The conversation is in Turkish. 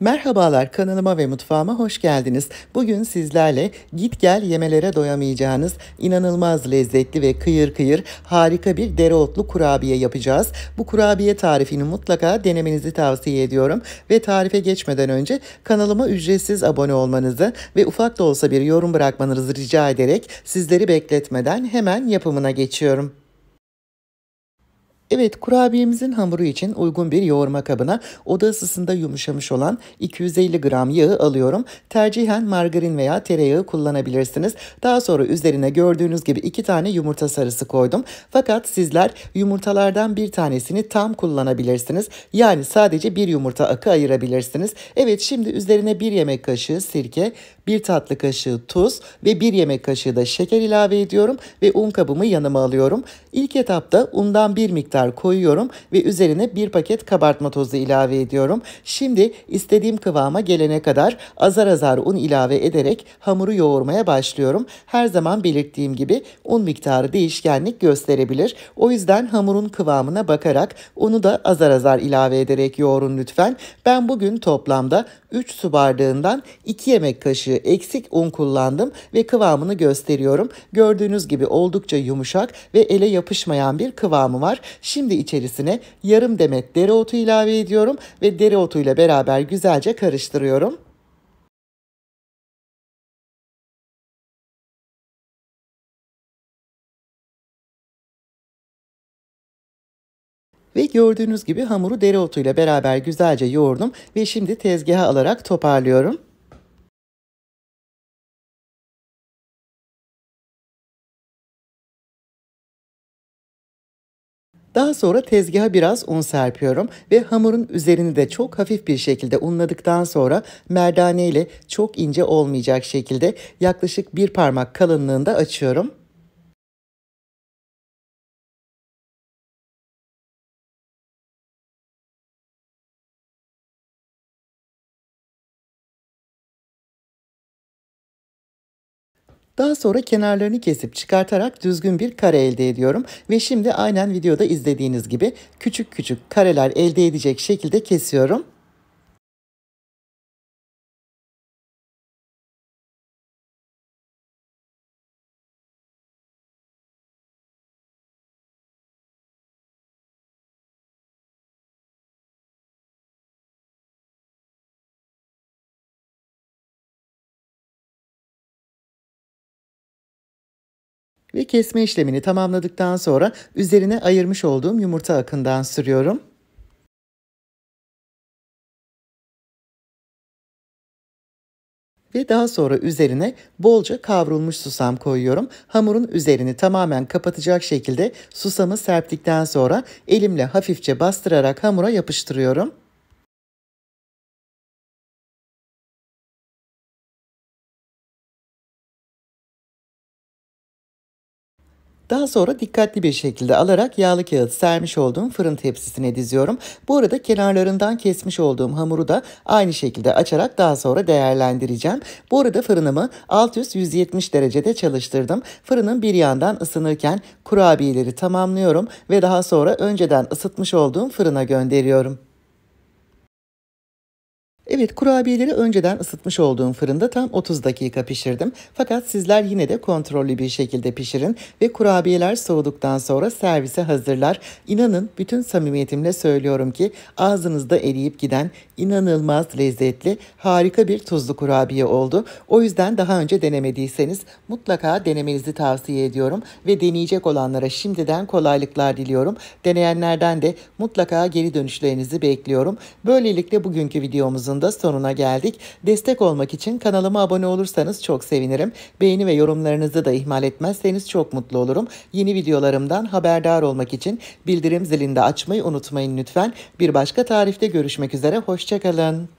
Merhabalar kanalıma ve mutfağıma hoş geldiniz. Bugün sizlerle git gel yemelere doyamayacağınız inanılmaz lezzetli ve kıyır kıyır harika bir dereotlu kurabiye yapacağız. Bu kurabiye tarifini mutlaka denemenizi tavsiye ediyorum ve tarife geçmeden önce kanalıma ücretsiz abone olmanızı ve ufak da olsa bir yorum bırakmanızı rica ederek sizleri bekletmeden hemen yapımına geçiyorum. Evet kurabiyemizin hamuru için uygun bir yoğurma kabına oda ısısında yumuşamış olan 250 gram yağı alıyorum. Tercihen margarin veya tereyağı kullanabilirsiniz. Daha sonra üzerine gördüğünüz gibi iki tane yumurta sarısı koydum. Fakat sizler yumurtalardan bir tanesini tam kullanabilirsiniz. Yani sadece bir yumurta akı ayırabilirsiniz. Evet şimdi üzerine bir yemek kaşığı sirke, 1 tatlı kaşığı tuz ve 1 yemek kaşığı da şeker ilave ediyorum ve un kabımı yanıma alıyorum. İlk etapta undan bir miktar koyuyorum ve üzerine 1 paket kabartma tozu ilave ediyorum. Şimdi istediğim kıvama gelene kadar azar azar un ilave ederek hamuru yoğurmaya başlıyorum. Her zaman belirttiğim gibi un miktarı değişkenlik gösterebilir. O yüzden hamurun kıvamına bakarak unu da azar azar ilave ederek yoğurun lütfen. Ben bugün toplamda 3 su bardağından 2 yemek kaşığı eksik un kullandım ve kıvamını gösteriyorum. Gördüğünüz gibi oldukça yumuşak ve ele yapışmayan bir kıvamı var. Şimdi içerisine yarım demet dereotu ilave ediyorum ve dereotuyla beraber güzelce karıştırıyorum. Ve gördüğünüz gibi hamuru dereotuyla beraber güzelce yoğurdum ve şimdi tezgaha alarak toparlıyorum. Daha sonra tezgaha biraz un serpiyorum ve hamurun üzerini de çok hafif bir şekilde unladıktan sonra merdane ile çok ince olmayacak şekilde yaklaşık bir parmak kalınlığında açıyorum. Daha sonra kenarlarını kesip çıkartarak düzgün bir kare elde ediyorum. Ve şimdi aynen videoda izlediğiniz gibi küçük küçük kareler elde edecek şekilde kesiyorum. ve kesme işlemini tamamladıktan sonra üzerine ayırmış olduğum yumurta akından sürüyorum. ve daha sonra üzerine bolca kavrulmuş susam koyuyorum. Hamurun üzerini tamamen kapatacak şekilde susamı serptikten sonra elimle hafifçe bastırarak hamura yapıştırıyorum. Daha sonra dikkatli bir şekilde alarak yağlı kağıt sermiş olduğum fırın tepsisine diziyorum. Bu arada kenarlarından kesmiş olduğum hamuru da aynı şekilde açarak daha sonra değerlendireceğim. Bu arada fırınımı alt üst 170 derecede çalıştırdım. Fırının bir yandan ısınırken kurabiyeleri tamamlıyorum ve daha sonra önceden ısıtmış olduğum fırına gönderiyorum. Evet kurabiyeleri önceden ısıtmış olduğum fırında tam 30 dakika pişirdim. Fakat sizler yine de kontrollü bir şekilde pişirin ve kurabiyeler soğuduktan sonra servise hazırlar. İnanın bütün samimiyetimle söylüyorum ki ağzınızda eriyip giden inanılmaz lezzetli harika bir tuzlu kurabiye oldu. O yüzden daha önce denemediyseniz mutlaka denemenizi tavsiye ediyorum ve deneyecek olanlara şimdiden kolaylıklar diliyorum. Deneyenlerden de mutlaka geri dönüşlerinizi bekliyorum. Böylelikle bugünkü videomuzun videomuzun sonuna geldik. Destek olmak için kanalıma abone olursanız çok sevinirim. Beğeni ve yorumlarınızı da ihmal etmezseniz çok mutlu olurum. Yeni videolarımdan haberdar olmak için bildirim zilini de açmayı unutmayın lütfen. Bir başka tarifte görüşmek üzere, hoşçakalın.